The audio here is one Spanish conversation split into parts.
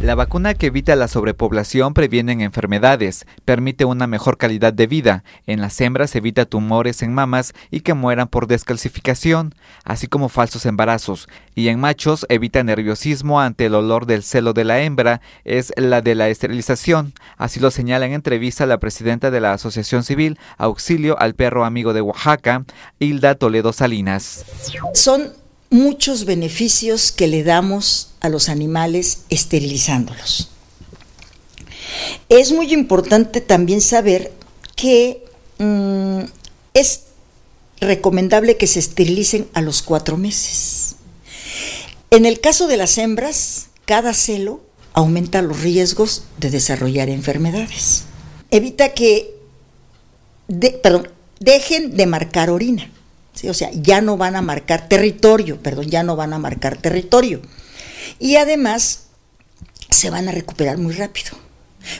La vacuna que evita la sobrepoblación previene enfermedades, permite una mejor calidad de vida, en las hembras evita tumores en mamas y que mueran por descalcificación, así como falsos embarazos, y en machos evita nerviosismo ante el olor del celo de la hembra, es la de la esterilización, así lo señala en entrevista la presidenta de la Asociación Civil Auxilio al Perro Amigo de Oaxaca, Hilda Toledo Salinas. Son muchos beneficios que le damos a los animales esterilizándolos. Es muy importante también saber que mm, es recomendable que se esterilicen a los cuatro meses. En el caso de las hembras, cada celo aumenta los riesgos de desarrollar enfermedades. Evita que, perdón, dejen de marcar orina. O sea, ya no van a marcar territorio, perdón, ya no van a marcar territorio. Y además se van a recuperar muy rápido.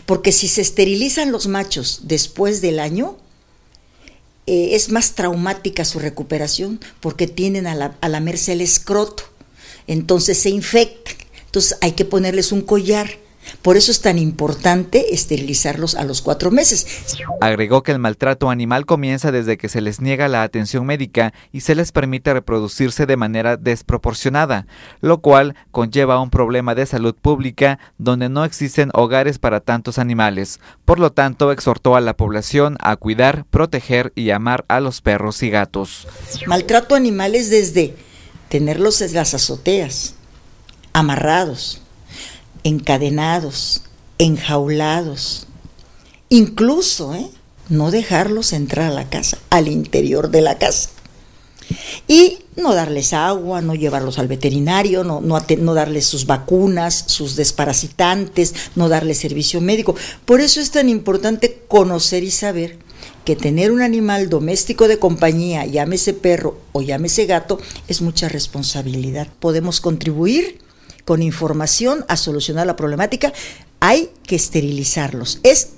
Porque si se esterilizan los machos después del año, eh, es más traumática su recuperación porque tienen a, la, a merced el escroto. Entonces se infecta Entonces hay que ponerles un collar por eso es tan importante esterilizarlos a los cuatro meses. Agregó que el maltrato animal comienza desde que se les niega la atención médica y se les permite reproducirse de manera desproporcionada, lo cual conlleva un problema de salud pública donde no existen hogares para tantos animales. Por lo tanto, exhortó a la población a cuidar, proteger y amar a los perros y gatos. Maltrato animal es desde tenerlos en las azoteas, amarrados, encadenados, enjaulados, incluso ¿eh? no dejarlos entrar a la casa, al interior de la casa. Y no darles agua, no llevarlos al veterinario, no, no, no, darles sus vacunas, sus desparasitantes, no darles servicio médico. Por eso es tan importante conocer y saber que tener un animal doméstico de compañía, llámese perro o llámese gato, es mucha responsabilidad. Podemos contribuir con información a solucionar la problemática, hay que esterilizarlos. Es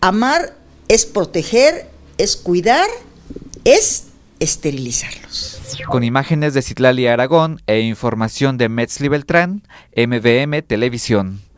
amar, es proteger, es cuidar, es esterilizarlos. Con imágenes de Citlali Aragón e información de Metzli Beltrán, MVM Televisión.